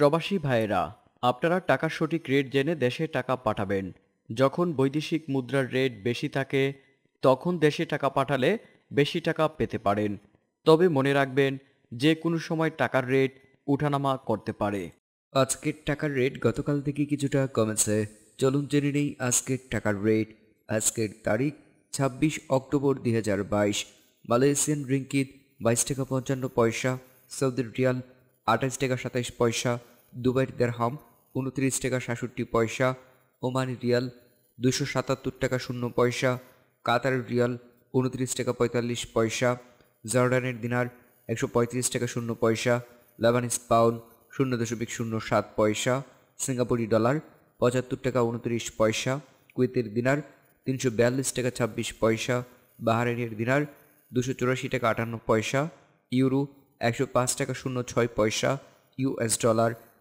প্রবাসী ভাইয়েরা আপনারা টাকার সঠিক রেট জেনে দেশে টাকা পাঠাবেন যখন বৈদেশিক মুদ্রার রেট বেশি থাকে তখন দেশে টাকা পাঠালে বেশি টাকা পেতে পারেন তবে মনে রাখবেন যে কোনো সময় টাকার রেট উঠানামা করতে পারে আজকের টাকার রেট গতকাল থেকে কিছুটা কমেছে চলুন জেনে নেই আজকের টাকার রেট আজকের তারিখ ২৬ অক্টোবর দুই মালয়েশিয়ান রিঙ্কিত বাইশ টাকা পঞ্চান্ন পয়সা সৌদির রিয়াল আটাইশ টাকা সাতাইশ পয়সা দুবাই দেড়হাম উনত্রিশ টাকা সাতষট্টি পয়সা ওমানি রিয়াল দুশো সাতাত্তর টাকা শূন্য পয়সা কাতার রিয়াল উনত্রিশ টাকা পঁয়তাল্লিশ পয়সা জর্ডানের দিনার একশো পঁয়ত্রিশ টাকা শূন্য পয়সা লাবানিস পাউন্ড শূন্য দশমিক শূন্য সাত পয়সা সিঙ্গাপুরি ডলার পঁচাত্তর টাকা উনত্রিশ পয়সা কুয়েতের দিনার তিনশো বিয়াল্লিশ টাকা ছাব্বিশ পয়সা বাহারেনের দিনার দুশো চুরাশি টাকা আটান্ন পয়সা ইউরো একশো পাঁচ টাকা শূন্য ছয় পয়সা ইউএস ডলার